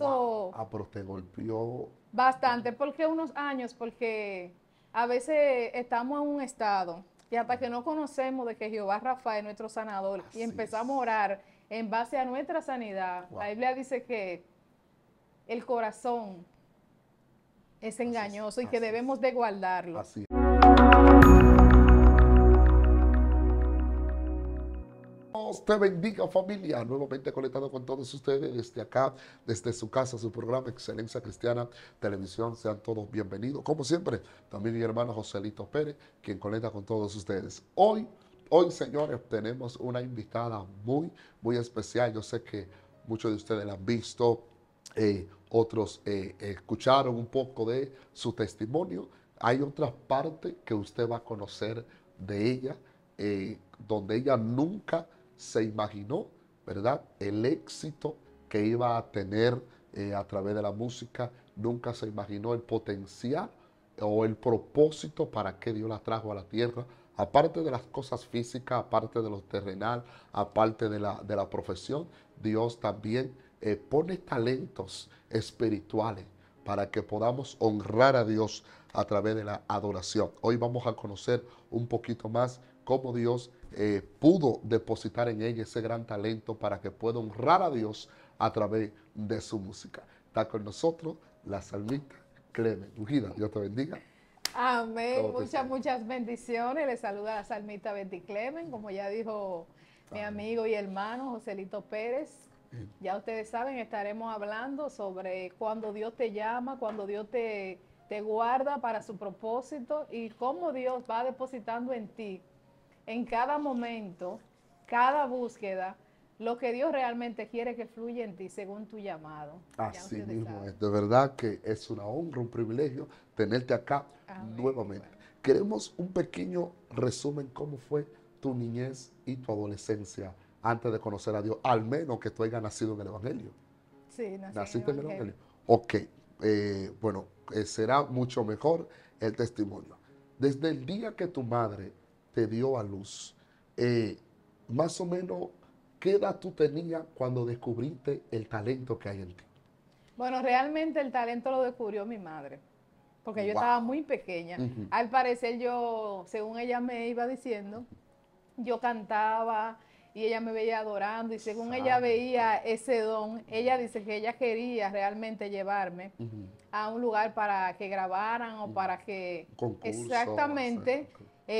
a ah, te golpeó. Bastante, porque unos años, porque a veces estamos en un estado y hasta que no conocemos de que Jehová Rafa es nuestro sanador y empezamos a orar en base a nuestra sanidad, la Biblia dice que el corazón es engañoso y que debemos de guardarlo. te bendiga familia. Nuevamente conectado con todos ustedes desde acá, desde su casa, su programa Excelencia Cristiana Televisión. Sean todos bienvenidos. Como siempre, también mi hermano Joselito Pérez, quien conecta con todos ustedes. Hoy, hoy señores, tenemos una invitada muy, muy especial. Yo sé que muchos de ustedes la han visto, eh, otros eh, escucharon un poco de su testimonio. Hay otra parte que usted va a conocer de ella. Eh, donde ella nunca se imaginó, ¿verdad? El éxito que iba a tener eh, a través de la música, nunca se imaginó el potencial o el propósito para que Dios la trajo a la tierra, aparte de las cosas físicas, aparte de lo terrenal, aparte de la, de la profesión, Dios también eh, pone talentos espirituales para que podamos honrar a Dios a través de la adoración. Hoy vamos a conocer un poquito más cómo Dios eh, pudo depositar en ella ese gran talento para que pueda honrar a Dios a través de su música. Está con nosotros la salmita Clemen. Dios te bendiga. Amén. Muchas, muchas bendiciones. Le saluda la salmita Betty Clemen, como ya dijo mi amigo y hermano Joselito Pérez. Ya ustedes saben, estaremos hablando sobre cuando Dios te llama, cuando Dios te, te guarda para su propósito y cómo Dios va depositando en ti en cada momento, cada búsqueda, lo que Dios realmente quiere que fluya en ti según tu llamado. Así mismo es. De verdad que es una honra, un privilegio tenerte acá nuevamente. Queremos un pequeño resumen cómo fue tu niñez y tu adolescencia antes de conocer a Dios, al menos que tú hayas nacido en el Evangelio. Sí, nací Naciste en el Evangelio. Ok, eh, bueno, eh, será mucho mejor el testimonio. Desde el día que tu madre te dio a luz. Eh, más o menos, ¿qué edad tú tenías cuando descubriste el talento que hay en ti? Bueno, realmente el talento lo descubrió mi madre, porque yo estaba muy pequeña. Al parecer yo, según ella me iba diciendo, yo cantaba y ella me veía adorando y según ella veía ese don, ella dice que ella quería realmente llevarme a un lugar para que grabaran o para que... exactamente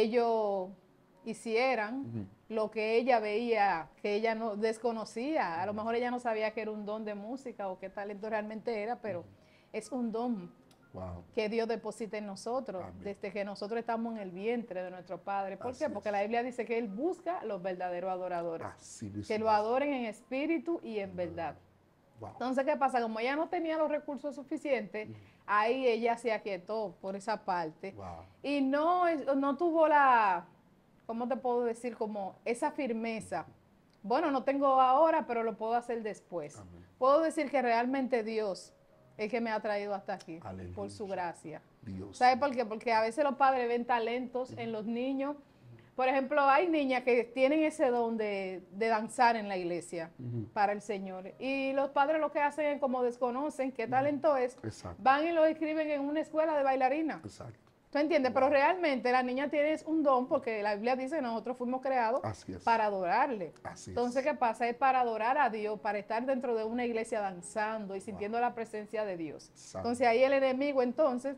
ellos hicieran lo que ella veía, que ella no desconocía. A lo mejor ella no sabía que era un don de música o qué talento realmente era, pero es un don que Dios deposita en nosotros desde que nosotros estamos en el vientre de nuestro Padre. ¿Por qué? Porque la Biblia dice que Él busca los verdaderos adoradores, que lo adoren en espíritu y en verdad. Entonces, ¿qué pasa? Como ella no tenía los recursos suficientes, ahí ella se aquietó por esa parte. Y no, no tuvo la, ¿cómo te puedo decir? Como esa firmeza. Bueno, no tengo ahora, pero lo puedo hacer después. Puedo decir que realmente Dios es que me ha traído hasta aquí, por su gracia. ¿Sabes ¿Sabe por qué? Porque a veces los padres ven talentos en los niños por ejemplo, hay niñas que tienen ese don de, danzar en la iglesia para el Señor. Y los padres lo que hacen es como desconocen qué talento es, van y lo escriben en una escuela de bailarina. Exacto. ¿Tú entiendes? Pero realmente la niña tiene un don porque la Biblia dice nosotros fuimos creados para adorarle. Entonces, ¿qué pasa? Es para adorar a Dios, para estar dentro de una iglesia danzando y sintiendo la presencia de Dios. Entonces ahí el enemigo entonces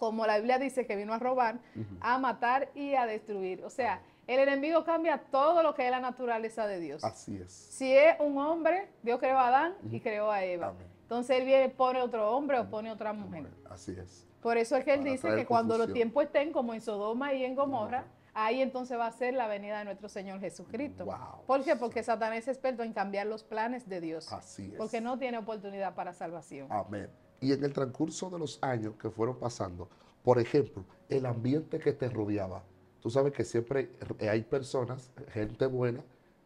como la Biblia dice que vino a robar, a matar y a destruir. O sea, el enemigo cambia todo lo que es la naturaleza de Dios. Así es. Si es un hombre, Dios creó a Adán y creó a Eva. Entonces él viene, pone otro hombre o pone otra mujer. Así es. Por eso es que él dice que cuando los tiempos estén como en Sodoma y en Gomorra, ahí entonces va a ser la venida de nuestro Señor Jesucristo. Porque ¿Por qué? Porque Satanás es experto en cambiar los planes de Dios. Así es. Porque no tiene oportunidad para salvación. Amén. Y en el transcurso de los años que fueron pasando, por ejemplo, el ambiente que te rodeaba. Tú sabes que siempre eh, hay personas, gente buena,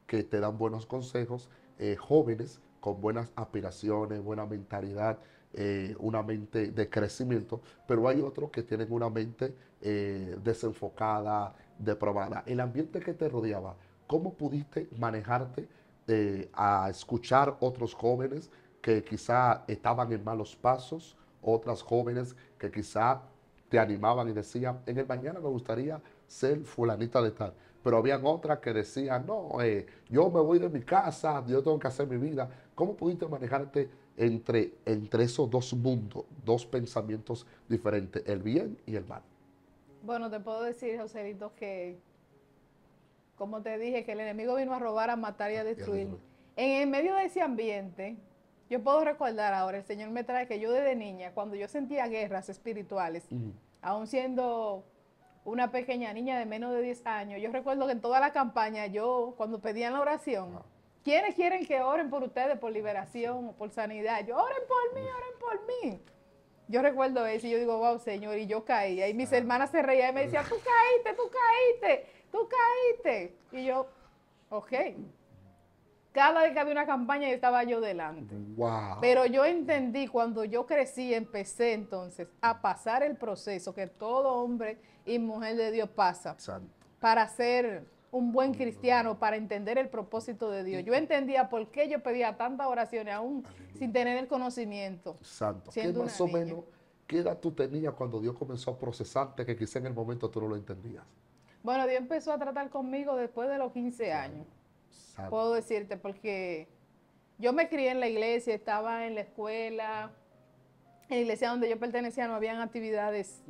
que te dan buenos consejos, eh, jóvenes con buenas aspiraciones, buena mentalidad, eh, una mente de crecimiento, pero hay otros que tienen una mente desenfocada, deprobada. El ambiente que te rodeaba, ¿cómo pudiste manejarte a escuchar otros jóvenes? que quizá estaban en malos pasos, otras jóvenes que quizá te animaban y decían, en el mañana me gustaría ser fulanita de tal. Pero habían otras que decían, no, eh, yo me voy de mi casa, yo tengo que hacer mi vida. ¿Cómo pudiste manejarte entre, entre esos dos mundos, dos pensamientos diferentes, el bien y el mal? Bueno, te puedo decir, Joselito, que como te dije, que el enemigo vino a robar, a matar y a ah, destruir. En el medio de ese ambiente, yo puedo recordar ahora, el Señor me trae que yo desde niña, cuando yo sentía guerras espirituales, aún siendo una pequeña niña de menos de 10 años, yo recuerdo que en toda la campaña yo, cuando pedían la oración, ¿quienes ¿quiénes quieren que oren por ustedes, por liberación o por sanidad? Yo, oren por mí, oren por mí. Yo recuerdo eso y yo digo, wow, Señor, y yo caí. Y mis hermanas se reían y me decían, tú caíste, tú caíste, tú caíste. Y yo, ok cada vez que había una campaña yo estaba yo delante. Pero yo entendí cuando yo crecí, empecé entonces a pasar el proceso que todo hombre y mujer de Dios pasa para ser un buen cristiano, para entender el propósito de Dios. Yo entendía por qué yo pedía tantas oraciones aún sin tener el conocimiento. Santo. ¿Qué más o menos qué edad tú tenías cuando Dios comenzó a procesarte que quizá en el momento tú no lo entendías? Bueno, Dios empezó a tratar conmigo después de los 15 años. Puedo decirte, porque yo me crié en la iglesia, estaba en la escuela, en la iglesia donde yo pertenecía no habían actividades,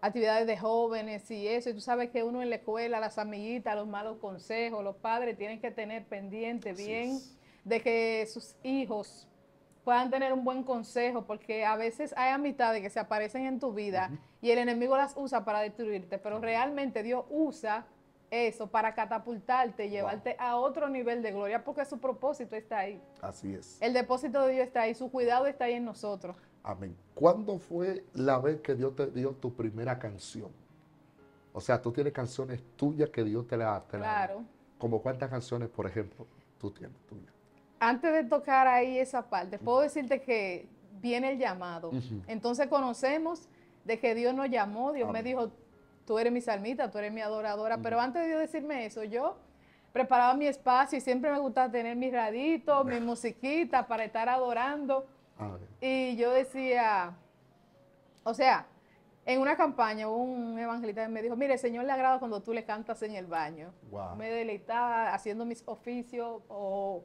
actividades de jóvenes y eso. Y tú sabes que uno en la escuela, las amiguitas, los malos consejos, los padres tienen que tener pendiente bien de que sus hijos puedan tener un buen consejo, porque a veces hay amistades que se aparecen en tu vida y el enemigo las usa para destruirte, pero realmente Dios usa eso para catapultarte, llevarte a otro nivel de gloria, porque su propósito está ahí. Así es. El depósito de Dios está ahí, su cuidado está ahí en nosotros. Amén. ¿Cuándo fue la vez que Dios te dio tu primera canción? O sea, tú tienes canciones tuyas que Dios te la dado. Claro. como cuántas canciones, por ejemplo, tú tienes tuyas. Antes de tocar ahí esa parte, puedo decirte que viene el llamado. Entonces conocemos de que Dios nos llamó, Dios me dijo, tú eres mi salmita, tú eres mi adoradora. Pero antes de decirme eso, yo preparaba mi espacio y siempre me gustaba tener mis raditos, mi musiquita para estar adorando. Ah, y yo decía, o sea, en una campaña un evangelista me dijo, mire, Señor le agrada cuando tú le cantas en el baño. Me deleitaba haciendo mis oficios o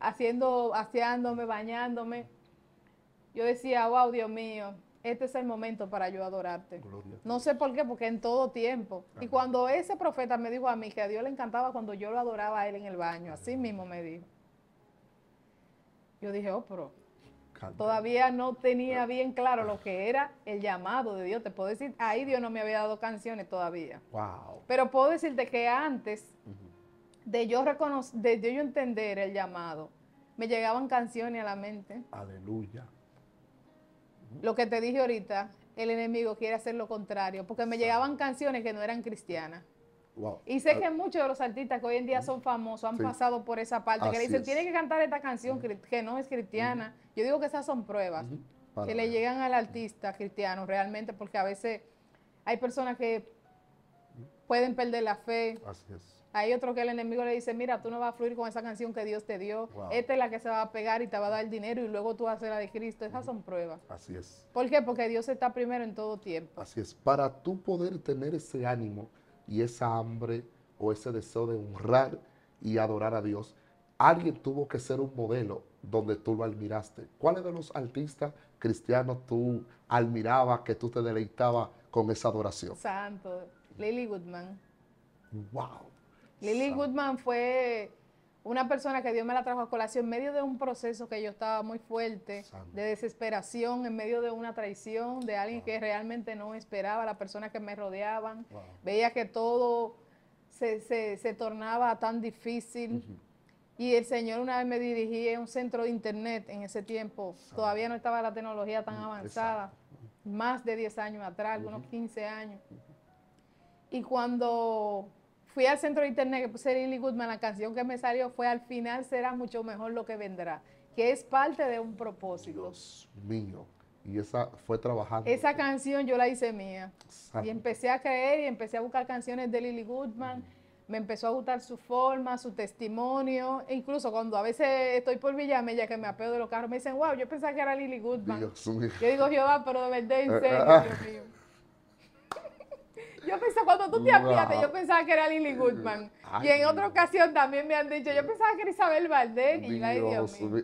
haciendo, aseándome, bañándome. Yo decía, wow, Dios mío, este es el momento para yo adorarte. No sé por qué, porque en todo tiempo. Y cuando ese profeta me dijo a mí que a Dios le encantaba cuando yo lo adoraba a él en el baño, así mismo me dijo. Yo dije, oh, pero todavía no tenía bien claro lo que era el llamado de Dios. Te puedo decir, ahí Dios no me había dado canciones todavía. Pero puedo decirte que antes de yo reconocer, de yo entender el llamado, me llegaban canciones a la mente. Aleluya lo que te dije ahorita, el enemigo quiere hacer lo contrario, porque me llegaban canciones que no eran cristianas. Y sé ah. que muchos de los artistas que hoy en día son famosos han pasado por esa parte, que le dicen, tiene que cantar esta canción que no es cristiana. Yo digo que esas son pruebas que le llegan al artista cristiano realmente, porque a veces hay personas que pueden perder la fe. Así es. Hay otro que el enemigo le dice, mira, tú no vas a fluir con esa canción que Dios te dio. Esta es la que se va a pegar y te va a dar el dinero y luego tú vas a hacer la de Cristo. Esas son pruebas. Así es. ¿Por qué? Porque Dios está primero en todo tiempo. Así es. Para tú poder tener ese ánimo y esa hambre o ese deseo de honrar y adorar a Dios, alguien tuvo que ser un modelo donde tú lo admiraste. ¿Cuáles de los artistas cristianos tú admirabas, que tú te deleitabas con esa adoración? Santo, Lily Goodman. ¡Wow! Lily Goodman fue una persona que Dios me la trajo a colación en medio de un proceso que yo estaba muy fuerte, de desesperación, en medio de una traición de alguien que realmente no esperaba, las personas que me rodeaban. Veía que todo se, tornaba tan difícil. Y el Señor una vez me dirigí a un centro de internet en ese tiempo. Todavía no estaba la tecnología tan avanzada, más de 10 años atrás, unos 15 años. Y cuando fui al centro de internet que puse Lily Goodman, la canción que me salió fue Al final será mucho mejor lo que vendrá, que es parte de un propósito. Dios mío. Y esa fue trabajando. Esa canción yo la hice mía. Y empecé a creer y empecé a buscar canciones de Lily Goodman. Mm. Me empezó a gustar su forma, su testimonio. E incluso cuando a veces estoy por ya que me apeo de los carros, me dicen, wow, yo pensaba que era Lily Goodman. Yo digo, Jehová, pero de verdad, en eh, serio, eh, ah. Dios yo pensaba, cuando tú te apiaste, yo pensaba que era Lily Goodman. y en otra ocasión también me han dicho, yo pensaba que era Isabel Valdés. y nadie.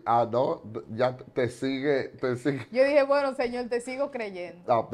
Ah, no, ya te sigue, te sigue. Yo dije, bueno, señor, te sigo creyendo. Ah,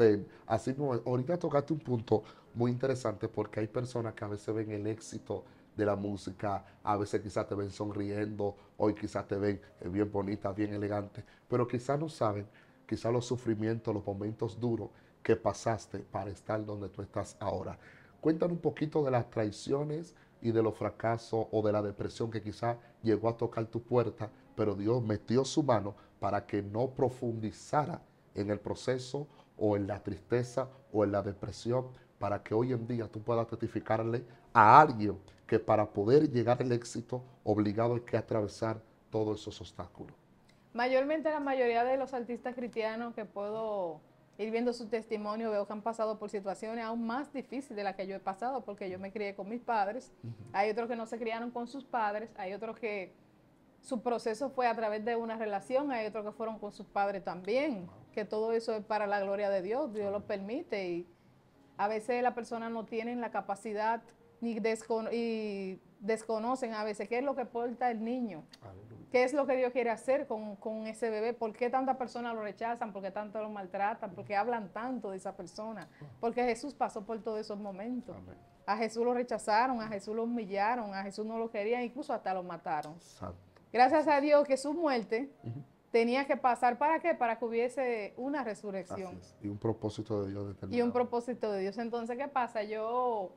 Así ahorita tocaste un punto muy interesante porque hay personas que a veces ven el éxito de la música, a veces quizás te ven sonriendo, hoy quizás te ven eh, bien bonita, bien elegante, pero quizás no saben, quizás los sufrimientos, los momentos duros que pasaste para estar donde tú estás ahora. Cuéntanos un poquito de las traiciones y de los fracasos o de la depresión que quizás llegó a tocar tu puerta, pero Dios metió su mano para que no profundizara en el proceso o en la tristeza o en la depresión, para que hoy en día tú puedas testificarle a alguien que para poder llegar al éxito obligado hay que atravesar todos esos obstáculos. Mayormente la mayoría de los artistas cristianos que puedo ir viendo su testimonio, veo que han pasado por situaciones aún más difíciles de las que yo he pasado, porque yo me crié con mis padres, hay otros que no se criaron con sus padres, hay otros que su proceso fue a través de una relación, hay otros que fueron con sus padres también, que todo eso es para la gloria de Dios, Dios lo permite y a veces la persona no tiene la capacidad ni y desconocen a veces qué es lo que porta el niño, qué es lo que Dios quiere hacer con, ese bebé, por qué tantas personas lo rechazan, por qué tanto lo maltratan, por qué hablan tanto de esa persona, ah. porque Jesús pasó por todos esos momentos. A Jesús lo rechazaron, a Jesús lo humillaron, a Jesús no lo querían, incluso hasta lo mataron. Gracias a Dios que su muerte tenía que pasar para qué? Para que hubiese una resurrección. Y un propósito de Dios determinado. Y un propósito de Dios. Entonces, ¿qué pasa? Yo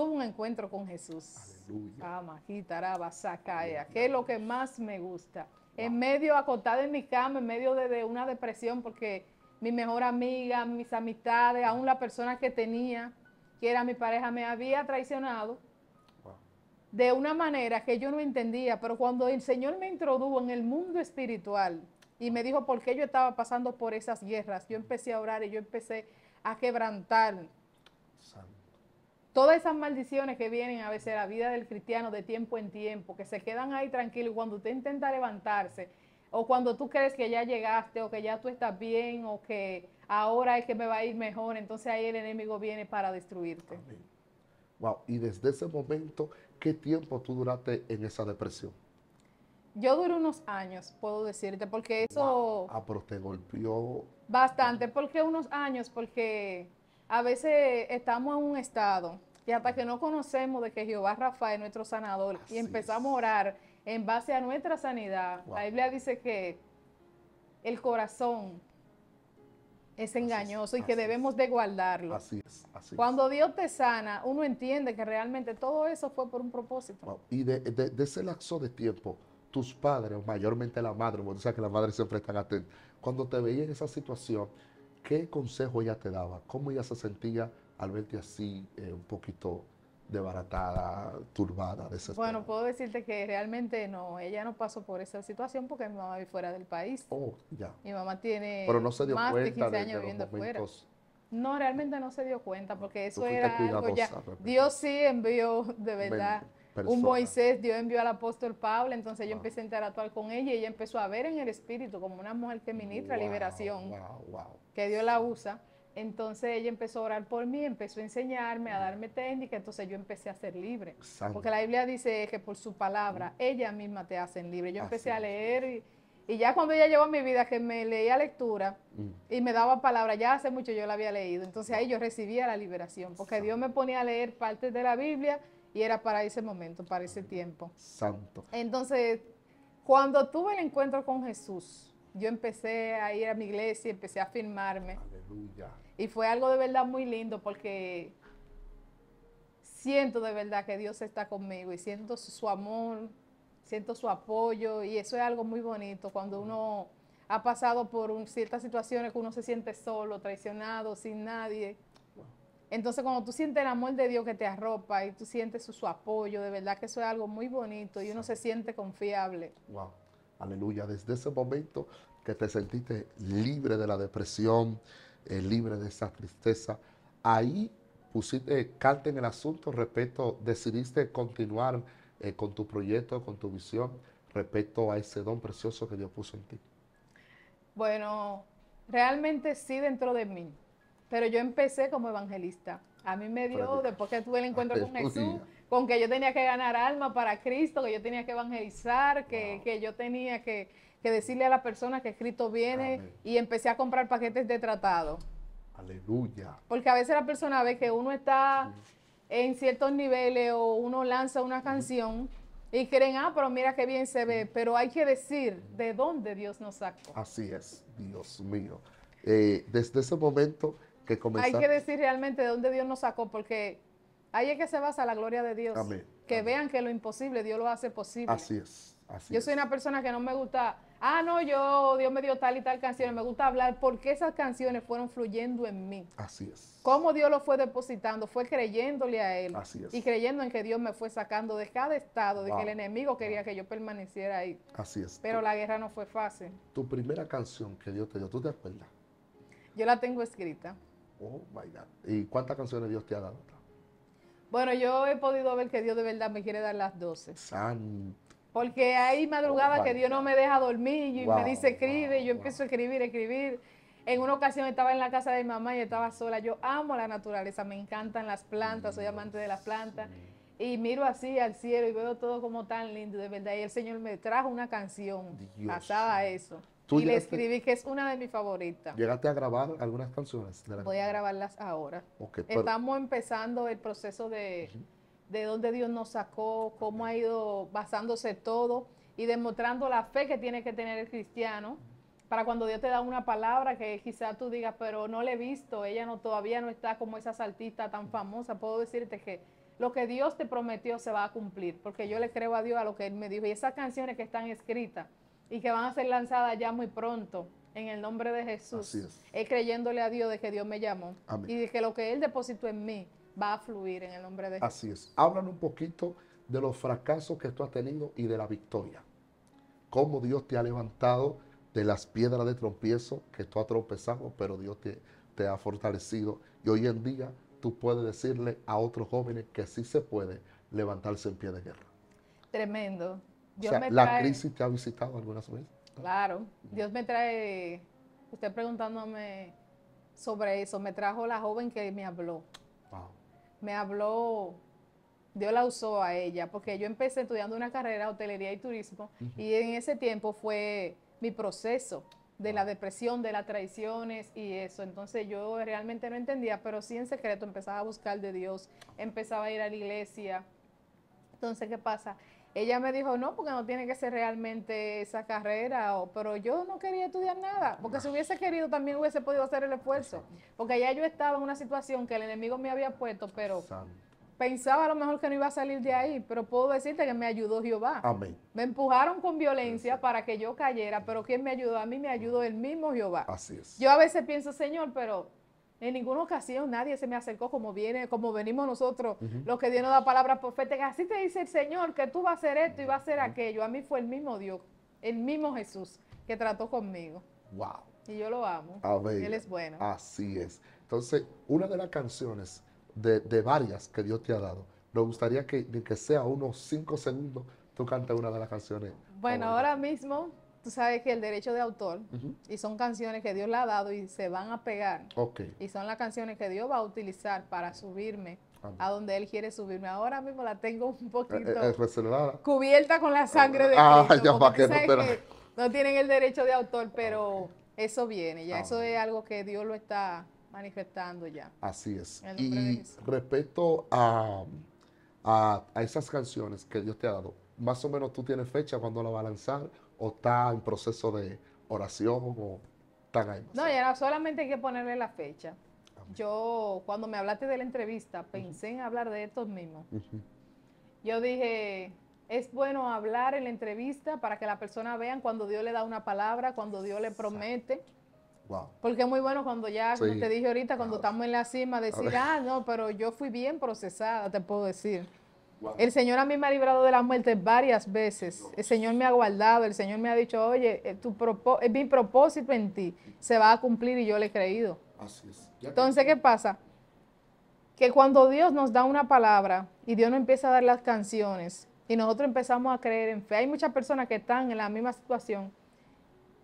tuvo un encuentro con Jesús. Aleluya. que es lo que más me gusta. En medio, acotada en mi cama, en medio de, una depresión, porque mi mejor amiga, mis amistades, aún la persona que tenía, que era mi pareja, me había traicionado de una manera que yo no entendía, pero cuando el Señor me introdujo en el mundo espiritual y me dijo por qué yo estaba pasando por esas guerras, yo empecé a orar y yo empecé a quebrantar todas esas maldiciones que vienen a veces a la vida del cristiano de tiempo en tiempo, que se quedan ahí tranquilos cuando usted intenta levantarse, o cuando tú crees que ya llegaste, o que ya tú estás bien, o que ahora es que me va a ir mejor, entonces ahí el enemigo viene para destruirte. Wow, y desde ese momento, ¿qué tiempo tú duraste en esa depresión? Yo duré unos años, puedo decirte, porque eso... Wow. Ah, pero te golpeó... Bastante, porque unos años, porque a veces estamos en un estado y hasta que no conocemos de que Jehová Rafael es nuestro sanador y empezamos a orar en base a nuestra sanidad, la Biblia dice que el corazón es engañoso y que debemos de guardarlo. Así es, Cuando Dios te sana, uno entiende que realmente todo eso fue por un propósito. Y de, ese lapso de tiempo, tus padres, mayormente la madre, sabes que las madres siempre están atentas, cuando te veía en esa situación, ¿qué consejo ella te daba? ¿Cómo ella se sentía al verte así, eh, un poquito Debaratada, turbada, Bueno, puedo decirte que realmente no, ella no pasó por esa situación porque mi mamá vive fuera del país. Oh, ya. Mi mamá tiene más de 15 años viviendo fuera. No, realmente no se dio cuenta porque eso era algo ya. Dios sí envió de verdad. Un Moisés, Dios envió al apóstol Pablo, entonces yo ah. empecé a interactuar con ella y ella empezó a ver en el espíritu como una mujer que ministra wow, liberación, wow, que Dios la usa. Entonces ella empezó a orar por mí, empezó a enseñarme, a darme técnica, entonces yo empecé a ser libre. Porque la Biblia dice que por su palabra, ella misma te hacen libre. Yo empecé a leer y, ya cuando ella llegó a mi vida, que me leía lectura y me daba palabra, ya hace mucho yo la había leído, entonces ahí yo recibía la liberación, porque Dios me ponía a leer partes de la Biblia y era para ese momento, para ese tiempo. Santo. Entonces, cuando tuve el encuentro con Jesús, yo empecé a ir a mi iglesia, empecé a firmarme. Aleluya. Y fue algo de verdad muy lindo porque siento de verdad que Dios está conmigo y siento su amor, siento su apoyo y eso es algo muy bonito cuando uno ha pasado por ciertas situaciones que uno se siente solo, traicionado, sin nadie. Entonces cuando tú sientes el amor de Dios que te arropa y tú sientes su, su apoyo, de verdad que eso es algo muy bonito y uno se siente confiable. Aleluya, desde ese momento que te sentiste libre de la depresión, eh, libre de esa tristeza. Ahí pusiste calte carta en el asunto respecto, decidiste continuar eh, con tu proyecto, con tu visión respecto a ese don precioso que Dios puso en ti. Bueno, realmente sí dentro de mí, pero yo empecé como evangelista. A mí me dio, después que tuve el encuentro con Jesús, con que yo tenía que ganar alma para Cristo, que yo tenía que evangelizar, que yo tenía que que decirle a la persona que Cristo viene y empecé a comprar paquetes de tratado. Aleluya. Porque a veces la persona ve que uno está en ciertos niveles o uno lanza una canción y creen, ah, pero mira qué bien se ve, pero hay que decir de dónde Dios nos sacó. Así es, Dios mío. Eh, desde ese momento que comenzamos. Hay que decir realmente de dónde Dios nos sacó, porque ahí es que se basa la gloria de Dios. Que vean que lo imposible Dios lo hace posible. Así es. Yo soy una persona que no me gusta ah, no, yo, Dios me dio tal y tal canción, me gusta hablar porque esas canciones fueron fluyendo en mí. Así es. Cómo Dios lo fue depositando, fue creyéndole a Él. Así es. Y creyendo en que Dios me fue sacando de cada estado, de que el enemigo quería que yo permaneciera ahí. Así es. Pero la guerra no fue fácil. Tu primera canción que Dios te dio, ¿tú te acuerdas? Yo la tengo escrita. Oh, my God. ¿Y cuántas canciones Dios te ha dado? Bueno, yo he podido ver que Dios de verdad me quiere dar las doce. Santo. Porque ahí madrugaba que Dios no me deja dormir y me dice escribe, y yo empiezo a escribir, escribir. En una ocasión estaba en la casa de mi mamá y estaba sola. Yo amo la naturaleza, me encantan las plantas, soy mm, amante de las plantas. Y miro así al cielo y veo todo como tan lindo, de verdad. Y el Señor me trajo una canción basada a eso. y le escribí que es una de mis favoritas. ¿Llegaste a grabar algunas canciones? Voy a grabarlas ahora. Estamos empezando el proceso de de dónde Dios nos sacó, cómo ha ido basándose todo y demostrando la fe que tiene que tener el cristiano para cuando Dios te da una palabra que quizá tú digas, pero no le he visto, ella no todavía no está como esa saltista tan famosa, puedo decirte que lo que Dios te prometió se va a cumplir, porque yo le creo a Dios a lo que Él me dijo. Y esas canciones que están escritas y que van a ser lanzadas ya muy pronto, en el nombre de Jesús, es. creyéndole a Dios de que Dios me llamó y de que lo que Él depositó en mí, va a fluir en el nombre de Jesús. Así es. Hablan un poquito de los fracasos que tú has tenido y de la victoria. Cómo Dios te ha levantado de las piedras de trompiezo que tú has tropezado, pero Dios te, ha fortalecido. Y hoy en día tú puedes decirle a otros jóvenes que sí se puede levantarse en pie de guerra. Tremendo. o sea, ¿La crisis te ha visitado algunas veces? Claro. Dios me trae, usted preguntándome sobre eso, me trajo la joven que me habló me habló, Dios la usó a ella, porque yo empecé estudiando una carrera, de hotelería y turismo, y en ese tiempo fue mi proceso de la depresión, de las traiciones y eso. Entonces yo realmente no entendía, pero sí en secreto empezaba a buscar de Dios, empezaba a ir a la iglesia. Entonces, ¿qué pasa? Ella me dijo, no, porque no tiene que ser realmente esa carrera, pero yo no quería estudiar nada, porque si hubiese querido también hubiese podido hacer el esfuerzo, porque ya yo estaba en una situación que el enemigo me había puesto, pero pensaba a lo mejor que no iba a salir de ahí, pero puedo decirte que me ayudó Jehová. Amén. Me empujaron con violencia para que yo cayera, pero ¿quién me ayudó? A mí me ayudó el mismo Jehová. Así es. Yo a veces pienso, Señor, pero en ninguna ocasión nadie se me acercó como viene, como venimos nosotros, los que dieron la palabra profética. Así te dice el Señor que tú vas a hacer esto y vas a hacer aquello. A mí fue el mismo Dios, el mismo Jesús que trató conmigo. Wow. Y yo lo amo. Amén. Él es bueno. Así es. Entonces, una de las canciones de, de varias que Dios te ha dado, me gustaría que, que sea unos cinco segundos, tú cantes una de las canciones. Bueno, ahora mismo tú sabes que el derecho de autor, y son canciones que Dios le ha dado y se van a pegar. Y son las canciones que Dios va a utilizar para subirme a donde Él quiere subirme. Ahora mismo la tengo un poquito eh, eh, pues, cubierta con la sangre de ah, no, tienen el derecho de autor, ah, pero eso viene ya. Eso es algo que Dios lo está manifestando ya. Así es. Y respecto a, a, a esas canciones que Dios te ha dado, más o menos tú tienes fecha cuando la va a lanzar o está en proceso de oración o están ahí. no, ya solamente hay que ponerle la fecha. Yo, cuando me hablaste de la entrevista, pensé en hablar de estos mismos. Yo dije, es bueno hablar en la entrevista para que la persona vean cuando Dios le da una palabra, cuando Dios le promete. Porque es muy bueno cuando ya, como te dije ahorita, cuando estamos en la cima, decir, ah, no, pero yo fui bien procesada, te puedo decir. El Señor a mí me ha librado de la muerte varias veces. El Señor me ha guardado, el Señor me ha dicho, oye, eh, tu eh, mi propósito en ti se va a cumplir y yo le he creído. Así es. Entonces, ¿qué pasa? Que cuando Dios nos da una palabra y Dios nos empieza a dar las canciones y nosotros empezamos a creer en fe, hay muchas personas que están en la misma situación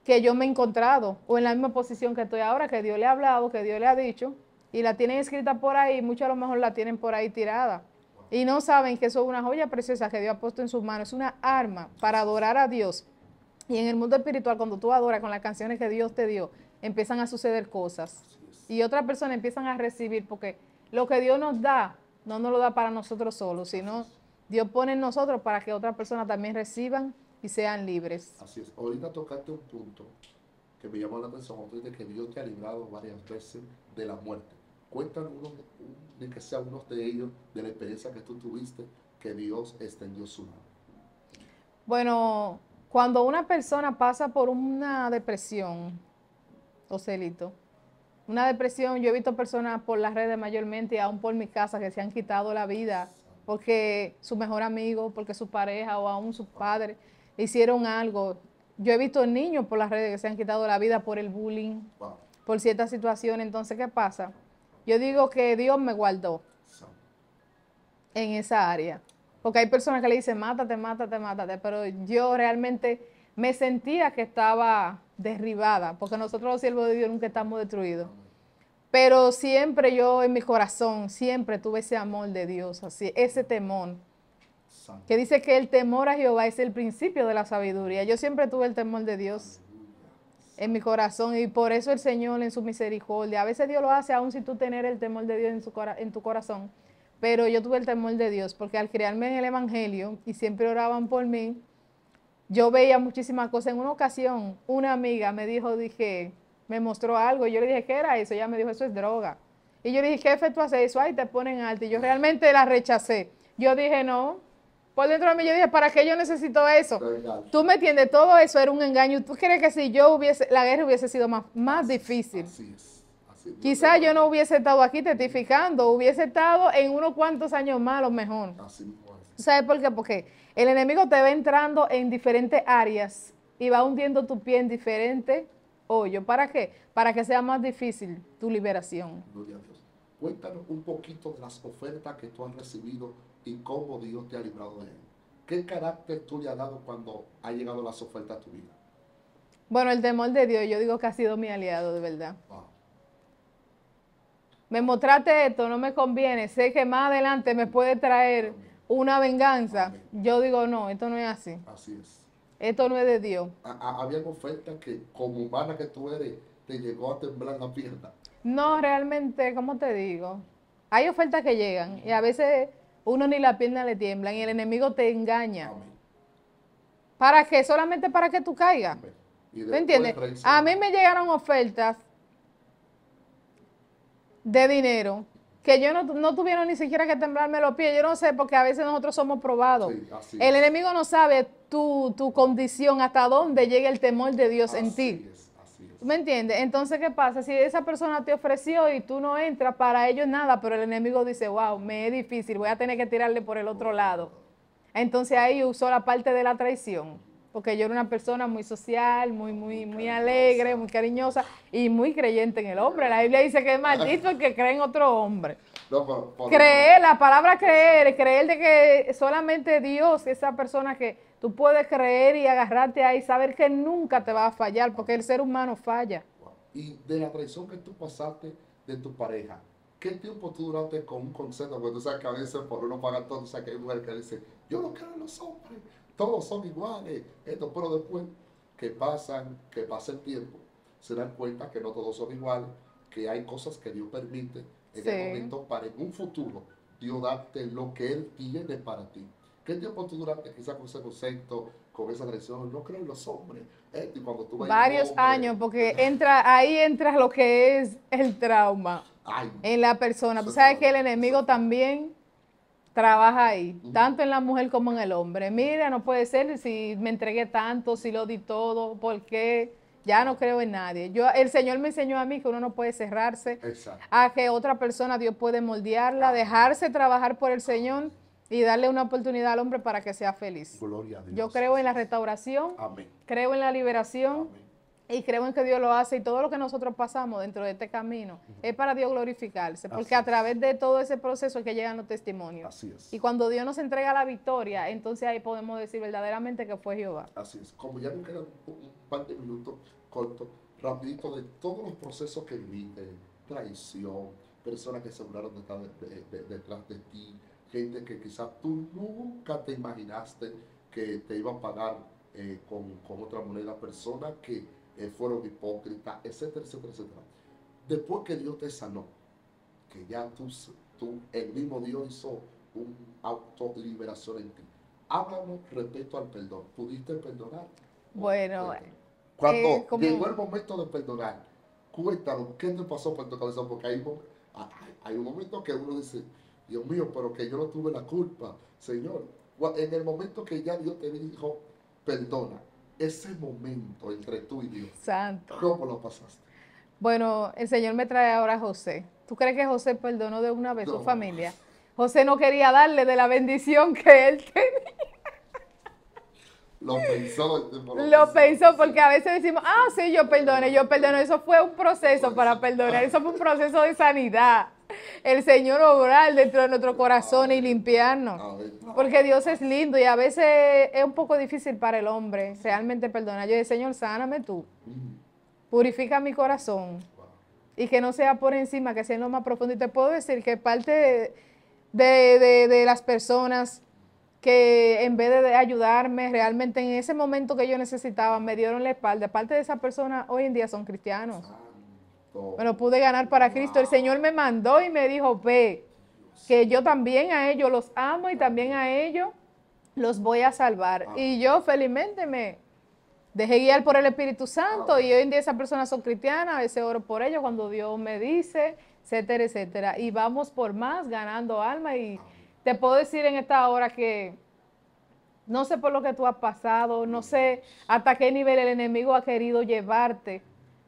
que yo me he encontrado o en la misma posición que estoy ahora, que Dios le ha hablado, que Dios le ha dicho y la tienen escrita por ahí, muchos a lo mejor la tienen por ahí tirada y no saben que eso es una joya preciosa que Dios ha puesto en sus manos, es una arma para adorar a Dios. Y en el mundo espiritual, cuando tú adoras con las canciones que Dios te dio, empiezan a suceder cosas. Y otras personas empiezan a recibir, porque lo que Dios nos da, no nos lo da para nosotros solos, sino Dios pone en nosotros para que otras personas también reciban y sean libres. Así es. Ahorita tocaste un punto que me llamó la atención, que Dios te ha librado varias veces de la muerte. Cuéntanos, uno, que sea uno de ellos, de la experiencia que tú tuviste, que Dios extendió su mano. Bueno, cuando una persona pasa por una depresión, Ocelito, una depresión, yo he visto personas por las redes mayormente y aún por mi casa que se han quitado la vida porque su mejor amigo, porque su pareja o aún su padre hicieron algo. Yo he visto niños por las redes que se han quitado la vida por el bullying, por ciertas situaciones. Entonces, ¿qué pasa? Yo digo que Dios me guardó en esa área. Porque hay personas que le dicen, mátate, mátate, mátate. Pero yo realmente me sentía que estaba derribada, porque nosotros los siervos de Dios nunca estamos destruidos. Pero siempre yo en mi corazón, siempre tuve ese amor de Dios, así, ese temor. Que dice que el temor a Jehová es el principio de la sabiduría. Yo siempre tuve el temor de Dios en mi corazón. Y por eso el Señor en su misericordia, a veces Dios lo hace aún si tú tener el temor de Dios en, su, en tu corazón. Pero yo tuve el temor de Dios porque al crearme en el Evangelio y siempre oraban por mí, yo veía muchísimas cosas. En una ocasión, una amiga me dijo, dije, me mostró algo. Y yo le dije, ¿qué era eso? Ella me dijo, eso es droga. Y yo le dije, jefe, tú haces eso, ahí te ponen alto. Y yo realmente la rechacé. Yo dije, no, por dentro de mí yo dije, ¿para qué yo necesito eso? Tú me entiendes, todo eso era un engaño. ¿Tú crees que si yo hubiese, la guerra hubiese sido más, más difícil? Así es. Quizás yo no hubiese estado aquí testificando, hubiese estado en unos cuantos años más o mejor. ¿Sabes por qué? Porque el enemigo te va entrando en diferentes áreas y va hundiendo tu pie en diferentes hoyos. ¿Para qué? Para que sea más difícil tu liberación. Gloria Cuéntanos un poquito de las ofertas que tú has recibido y cómo Dios te ha librado de él. ¿Qué carácter tú le has dado cuando ha llegado las ofertas a tu vida? Bueno, el temor de Dios, yo digo que ha sido mi aliado, de verdad. Me mostraste esto, no me conviene, sé que más adelante me puede traer una venganza. Yo digo, no, esto no es así. Así es. Esto no es de Dios. Había ofertas que, como humana que tú eres, te llegó a temblar la pierna. No, realmente, ¿cómo te digo? Hay ofertas que llegan y a veces uno ni la pierna le tiembla y el enemigo te engaña. ¿Para qué? Solamente para que tú caigas. ¿Me entiendes? A mí me llegaron ofertas de dinero que yo no, no, tuvieron ni siquiera que temblarme los pies. Yo no sé, porque a veces nosotros somos probados. el enemigo no sabe tu, tu, condición, hasta dónde llega el temor de Dios en ti. ¿Me entiendes? Entonces, ¿qué pasa? Si esa persona te ofreció y tú no entras, para ellos nada, pero el enemigo dice, wow, me es difícil, voy a tener que tirarle por el otro lado. Entonces ahí usó la parte de la traición porque yo era una persona muy social, muy, muy, muy alegre, muy cariñosa y muy creyente en el hombre. La Biblia dice que es maldito el que cree en otro hombre. creer, la palabra creer, creer de que solamente Dios, esa persona que tú puedes creer y agarrarte ahí, saber que nunca te va a fallar, porque el ser humano falla. Y de la traición que tú pasaste de tu pareja, ¿qué tiempo tú duraste con un concepto? Porque tú sabes que a veces por uno paga todo, o sea que hay mujeres que dicen, yo no creo en los hombres todos son iguales, esto, pero después que pasan, que pasa el tiempo, se dan cuenta que no todos son iguales, que hay cosas que Dios permite en el momento para en un futuro Dios darte lo que Él tiene para ti. ¿Qué tiempo tú duraste quizás con ese concepto, con esa tradición? No creo en los hombres. Varios años, porque entra, ahí entra lo que es el trauma en la persona. Tú sabes que el enemigo también trabaja ahí, tanto en la mujer como en el hombre. Mira, no puede ser si me entregué tanto, si lo di todo, porque ya no creo en nadie. Yo, el Señor me enseñó a mí que uno no puede cerrarse, Exacto. a que otra persona Dios puede moldearla, dejarse trabajar por el Señor y darle una oportunidad al hombre para que sea feliz. Gloria a Dios. Yo creo en la restauración, Amén. creo en la liberación y creemos en que Dios lo hace y todo lo que nosotros pasamos dentro de este camino es para Dios glorificarse, porque a través de todo ese proceso es que llegan los testimonios. Así es. Y cuando Dios nos entrega la victoria, entonces ahí podemos decir verdaderamente que fue Jehová. Así es. Como ya me quedan un par de minutos cortos, rapidito de todos los procesos que viviste, traición, personas que se burlaron detrás de, detrás de ti, gente que quizás tú nunca te imaginaste que te iban a pagar eh, con, con otra moneda, personas que eh, fueron hipócritas, etcétera, etcétera, etcétera. Después que Dios te sanó, que ya tú, el mismo Dios hizo un autoliberación en ti. Háblanos respecto al perdón. ¿Pudiste perdonar? Bueno, eh, cuando eh, llegó el momento de perdonar, cuéntanos qué te pasó por tu cabeza, porque hay, hay un momento que uno dice, Dios mío, pero que yo no tuve la culpa, Señor. En el momento que ya Dios te dijo, perdona, ese momento entre tú y Dios. Santo. ¿Cómo lo pasaste? Bueno, el Señor me trae ahora a José. ¿Tú crees que José perdonó de una vez a su familia? José no quería darle de la bendición que él tenía. Lo pensó. Lo, pensó, porque a veces decimos, ah, sí, yo perdone yo perdono. Eso fue un proceso para perdonar. Eso fue un proceso de sanidad. el Señor obrar dentro de nuestro corazón y limpiarnos. Porque Dios es lindo y a veces es un poco difícil para el hombre realmente perdonar. Yo digo, Señor, sáname tú. Purifica mi corazón. Y que no sea por encima, que sea en lo más profundo. Y te puedo decir que parte de, de las personas que en vez de ayudarme realmente en ese momento que yo necesitaba, me dieron la espalda. Parte de esas personas hoy en día son cristianos. Pero pude ganar para Cristo. El Señor me mandó y me dijo, ve, que yo también a ellos los amo y también a ellos los voy a salvar. Y yo felizmente me dejé guiar por el Espíritu Santo y hoy en día esas personas son cristianas, a veces oro por ellos cuando Dios me dice, etcétera, etcétera. Y vamos por más ganando alma y te puedo decir en esta hora que no sé por lo que tú has pasado, no sé hasta qué nivel el enemigo ha querido llevarte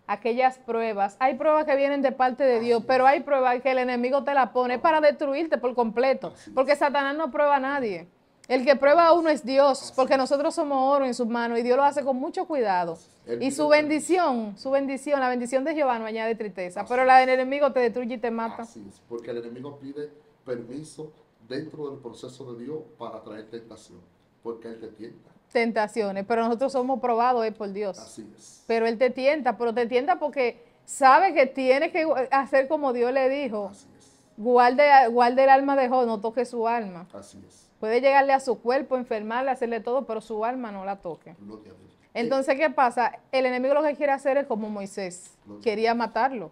aquellas pruebas. Hay pruebas que vienen de parte de Dios, pero hay pruebas que el enemigo te la pone para destruirte por completo, porque Satanás no prueba a nadie. El que prueba a uno es Dios, porque nosotros somos oro en sus manos y Dios lo hace con mucho cuidado. Y su bendición, su bendición, la bendición de Jehová no añade tristeza, pero la del enemigo te destruye y te mata. porque el enemigo pide permiso dentro del proceso de Dios para traer tentación, porque él te tienta tentaciones, pero nosotros somos probados eh, por Dios. Pero Él te tienta, pero te tienta porque sabe que tiene que hacer como Dios le dijo. Así Guarde, el alma de Job, no toque su alma. Puede llegarle a su cuerpo, enfermarle, hacerle todo, pero su alma no la toque. Entonces, ¿qué pasa? El enemigo lo que quiere hacer es como Moisés. Quería matarlo.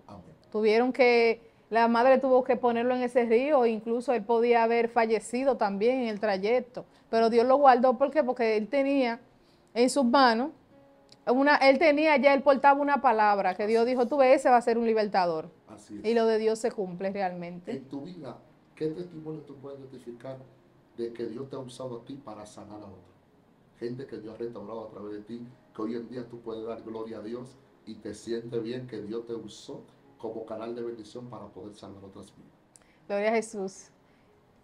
Tuvieron que la madre tuvo que ponerlo en ese río, incluso él podía haber fallecido también en el trayecto, pero Dios lo guardó porque porque él tenía en sus manos una, él tenía ya él portaba una palabra que Dios dijo, tú ves, ese va a ser un libertador. Así Y lo de Dios se cumple realmente. En tu vida, ¿qué testimonio tú puedes notificar de que Dios te ha usado a ti para sanar a otro? Gente que Dios ha restaurado a través de ti, que hoy en día tú puedes dar gloria a Dios y te sientes bien que Dios te usó como canal de bendición para poder salvar otras vidas. Gloria a Jesús.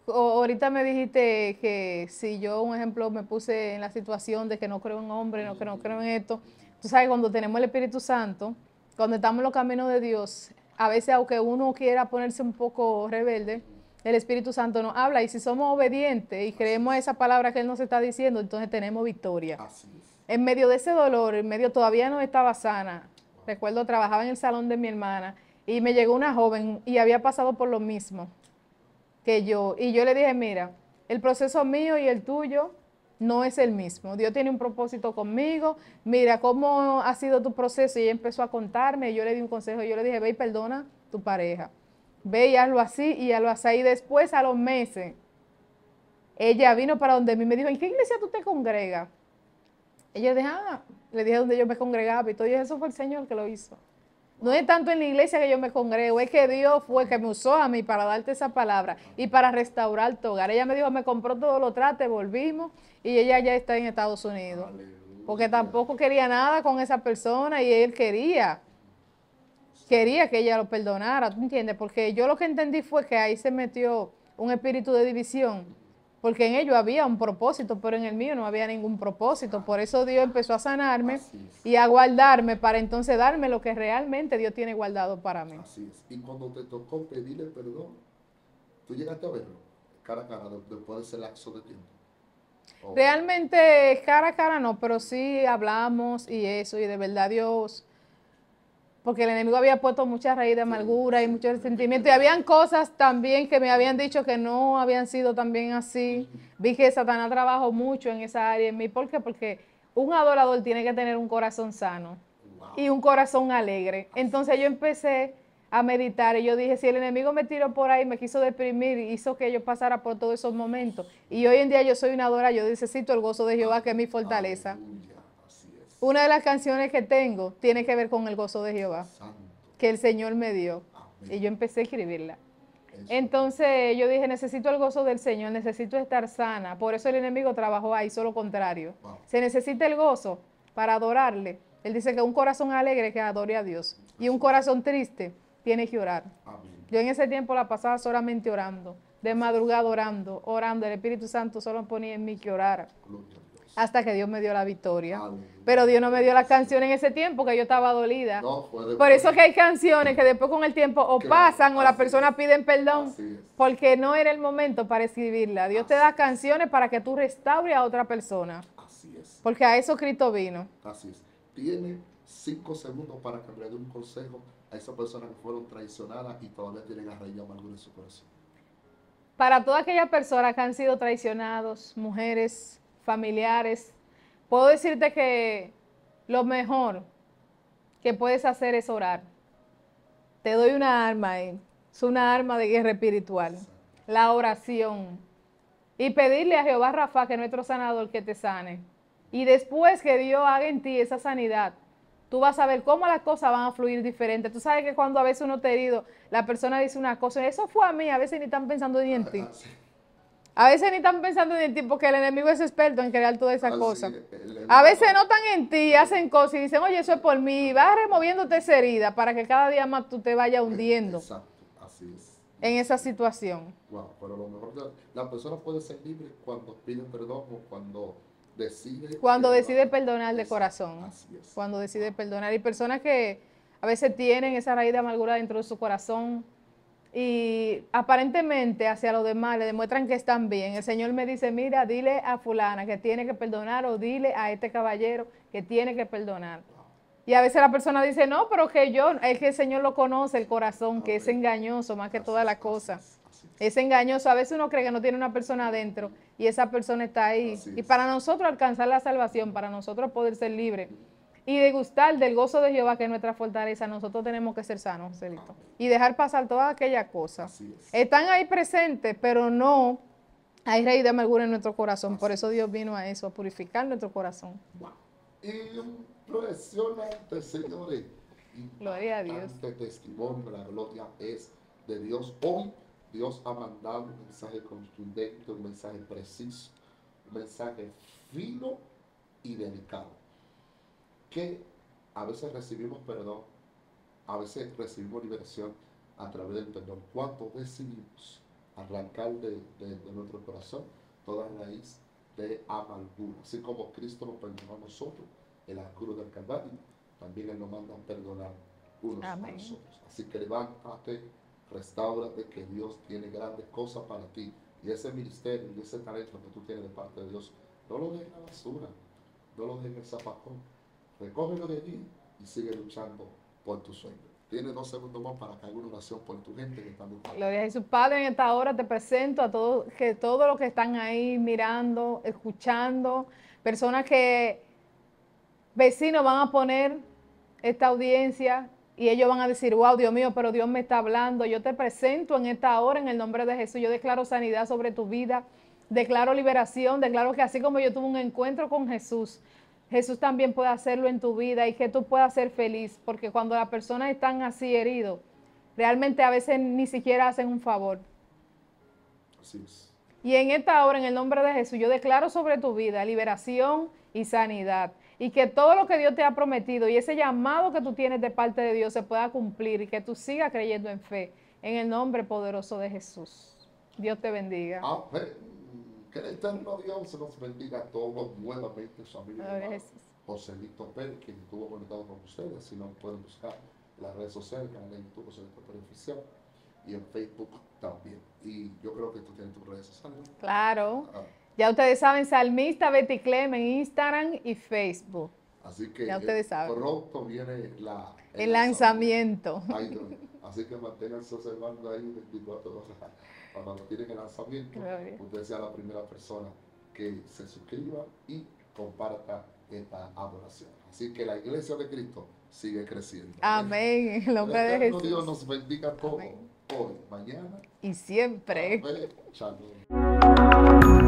Ahorita me dijiste que si yo, un ejemplo, me puse en la situación de que no creo en hombre, no, que no creo en esto. Tú sabes, cuando tenemos el Espíritu Santo, cuando estamos en los caminos de Dios, a veces aunque uno quiera ponerse un poco rebelde, el Espíritu Santo nos habla y si somos obedientes y creemos esa palabra que Él nos está diciendo, entonces tenemos victoria. Así En medio de ese dolor, en medio todavía no estaba sana, recuerdo, trabajaba en el salón de mi hermana y me llegó una joven y había pasado por lo mismo que yo. Y yo le dije, mira, el proceso mío y el tuyo no es el mismo. Dios tiene un propósito conmigo. Mira cómo ha sido tu proceso. Y ella empezó a contarme. Y yo le di un consejo. Yo le dije, ve y perdona tu pareja. Ve y hazlo así y hazlo así. Y después, a los meses, ella vino para donde mí me dijo, ¿en qué iglesia tú te congregas? Ella ah", le dije donde yo me congregaba y todo. eso fue el Señor que lo hizo. No es tanto en la iglesia que yo me congrego, es que Dios fue que me usó a mí para darte esa palabra y para restaurar tu hogar. Ella me dijo, me compró todo lo trate, volvimos y ella ya está en Estados Unidos. Porque tampoco quería nada con esa persona y él quería, quería que ella lo perdonara, ¿tú entiendes? Porque yo lo que entendí fue que ahí se metió un espíritu de división porque en ello había un propósito, pero en el mío no había ningún propósito. Por eso Dios empezó a sanarme y a guardarme para entonces darme lo que realmente Dios tiene guardado para mí. Así es. Y cuando te tocó pedirle perdón, tú llegaste a verlo cara a cara después de ese lapso de tiempo. Oh. Realmente cara a cara no, pero sí hablamos y eso, y de verdad Dios porque el enemigo había puesto mucha raíz de amargura y mucho resentimiento. Y habían cosas también que me habían dicho que no habían sido también así. Vi que Satanás trabajó mucho en esa área en mí. ¿Por qué? Porque un adorador tiene que tener un corazón sano y un corazón alegre. Entonces yo empecé a meditar y yo dije, si el enemigo me tiró por ahí, me quiso deprimir, hizo que yo pasara por todos esos momentos. Y hoy en día yo soy una adora, yo necesito el gozo de Jehová, que es mi fortaleza. Una de las canciones que tengo tiene que ver con el gozo de Jehová, que el Señor me dio. Y yo empecé a escribirla. Entonces yo dije, necesito el gozo del Señor, necesito estar sana. Por eso el enemigo trabajó ahí, solo contrario. Se necesita el gozo para adorarle. Él dice que un corazón alegre que adore a Dios y un corazón triste tiene que orar. Yo en ese tiempo la pasaba solamente orando, de madrugada orando, orando. El Espíritu Santo solo ponía en mí que orara hasta que Dios me dio la victoria. Pero Dios no me dio la canción en ese tiempo que yo estaba dolida. Por eso que hay canciones que después con el tiempo o pasan o las personas piden perdón porque no era el momento para escribirla. Dios te da canciones para que tú restaures a otra persona. Así es. Porque a eso Cristo vino. Así es. Tiene cinco segundos para cambiar un consejo a esas personas que fueron traicionadas y todavía tienen arraigado raíz en su corazón. Para todas aquellas personas que han sido traicionados, mujeres, familiares. Puedo decirte que lo mejor que puedes hacer es orar. Te doy una arma ahí. Es una arma de guerra espiritual. La oración. Y pedirle a Jehová Rafa, que es nuestro sanador, que te sane. Y después que Dios haga en ti esa sanidad, tú vas a ver cómo las cosas van a fluir diferente. Tú sabes que cuando a veces uno te herido, la persona dice una cosa, eso fue a mí, a veces ni están pensando ni en ti. Ah, a veces ni están pensando en ti, porque el enemigo es experto en crear toda esa cosas. Ah, cosa. a veces notan en ti, hacen cosas y dicen, oye, eso es por mí. vas removiéndote esa herida para que cada día más tú te vayas hundiendo. Exacto. Así es. En esa situación. Wow, pero lo mejor, la persona puede ser libre cuando pide perdón o cuando decide. Cuando perdonar. decide perdonar de corazón. Así es. Cuando decide perdonar. Y personas que a veces tienen esa raíz de amargura dentro de su corazón y aparentemente hacia los demás le demuestran que están bien. El Señor me dice, mira, dile a fulana que tiene que perdonar o dile a este caballero que tiene que perdonar. Y a veces la persona dice, no, pero que yo, es que el Señor lo conoce, el corazón, que es engañoso más que toda la cosa. Es engañoso. A veces uno cree que no tiene una persona adentro y esa persona está ahí. Y para nosotros alcanzar la salvación, para nosotros poder ser libres y de del gozo de Jehová, que es nuestra fortaleza, nosotros tenemos que ser sanos, Celito. Y dejar pasar todas aquellas cosas. Están ahí presentes, pero no hay raíz de amargura en nuestro corazón. Por eso Dios vino a eso, a purificar nuestro corazón. y Impresionante, señores. Gloria a Dios. Este testimonio, la gloria es de Dios. Hoy Dios ha mandado un mensaje contundente, un mensaje preciso, un mensaje fino y delicado que a veces recibimos perdón, a veces recibimos liberación a través del perdón. Cuando decidimos arrancar de, nuestro corazón toda raíz de amargura, así como Cristo nos perdonó a nosotros el la del Calvario, también nos manda a perdonar unos a nosotros. Así que levántate, de que Dios tiene grandes cosas para ti. Y ese ministerio y ese talento que tú tienes de parte de Dios, no lo dejes en la basura, no lo dejes en el zapatón recógelo de allí y sigue luchando por tu sueño. Tienes dos segundos más para que haga una oración por tu gente que está luchando. Gloria a Jesús. Padre, en esta hora te presento a todos, que todos los que están ahí mirando, escuchando, personas que vecinos van a poner esta audiencia y ellos van a decir, wow, Dios mío, pero Dios me está hablando. Yo te presento en esta hora, en el nombre de Jesús, yo declaro sanidad sobre tu vida, declaro liberación, declaro que así como yo tuve un encuentro con Jesús, Jesús también puede hacerlo en tu vida y que tú puedas ser feliz, porque cuando las personas están así heridas, realmente a veces ni siquiera hacen un favor. Así es. Y en esta hora, en el nombre de Jesús, yo declaro sobre tu vida liberación y sanidad. Y que todo lo que Dios te ha prometido y ese llamado que tú tienes de parte de Dios se pueda cumplir y que tú sigas creyendo en fe. En el nombre poderoso de Jesús. Dios te bendiga. Que el eterno Dios se los bendiga a todos nuevamente, familia. Oh, Joselito Pérez, quien estuvo conectado con ustedes. Si no, pueden buscar las redes sociales, en YouTube, José Lito Pérez Oficial, y en Facebook también. Y yo creo que tú tienes tus redes sociales. Claro. Ah. Ya ustedes saben, Salmista Betty Clem en Instagram y Facebook. Así que eh, pronto viene la, el, lanzamiento. así que manténganse observando ahí a todos cuando tienen el lanzamiento, usted sea la primera persona que se suscriba y comparta esta adoración. Así que la iglesia de Cristo sigue creciendo. Amén. El nombre de Jesús. Dios nos bendiga a todos. Hoy, mañana. Y siempre. Amén.